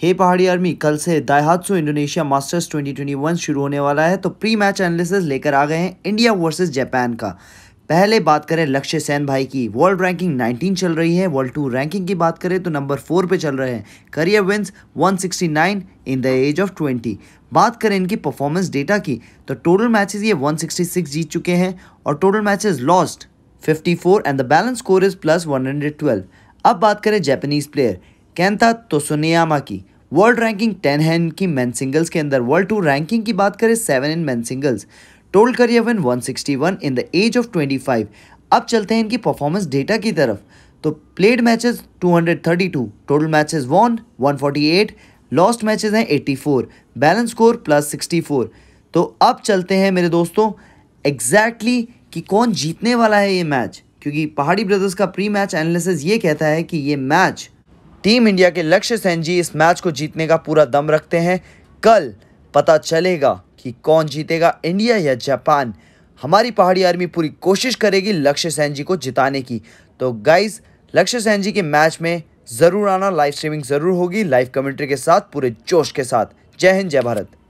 हे पहाड़ी आर्मी कल से दायहात्सो इंडोनेशिया मास्टर्स 2021 शुरू होने वाला है तो प्री मैच एनालिसिस लेकर आ गए हैं इंडिया वर्सेस जापान का पहले बात करें लक्ष्य सेन भाई की वर्ल्ड रैंकिंग 19 चल रही है वर्ल्ड टू रैंकिंग की बात करें तो नंबर फोर पे चल रहे हैं career wins 169 in the age of 20 बात करें इनकी परफॉर्मेंस डेटा की तो टोटल मैचेस ये 166 जीत चुके हैं और total matches lost 54 and the balance score is plus 112 अब बात करें जैपनीज प्लेयर कैंथा तोसुनियामा की वर्ल्ड रैंकिंग टेन है इनकी मैन सिंगल्स के अंदर वर्ल्ड टू रैंकिंग की बात करें seven in man singles total career one sixty one in the age of twenty five अब चलते हैं इनकी परफॉर्मेंस डेटा की तरफ तो played matches two total matches one one forty eight lost matches हैं four balance score plus sixty four तो अब चलते हैं मेरे दोस्तों एग्जैक्टली कि कौन जीतने वाला है ये मैच क्योंकि पहाड़ी ब्रदर्स का प्री मैच एनालिसिस ये कहता है कि ये मैच टीम इंडिया के लक्ष्य सेन जी इस मैच को जीतने का पूरा दम रखते हैं कल पता चलेगा कि कौन जीतेगा इंडिया या जापान हमारी पहाड़ी आर्मी पूरी कोशिश करेगी लक्ष्य सेन जी को जिताने की तो गाइज लक्ष्य सेन जी के मैच में ज़रूर आना लाइव स्ट्रीमिंग ज़रूर होगी लाइव कमेंट्री के साथ पूरे जोश के साथ जय हिंद जय भारत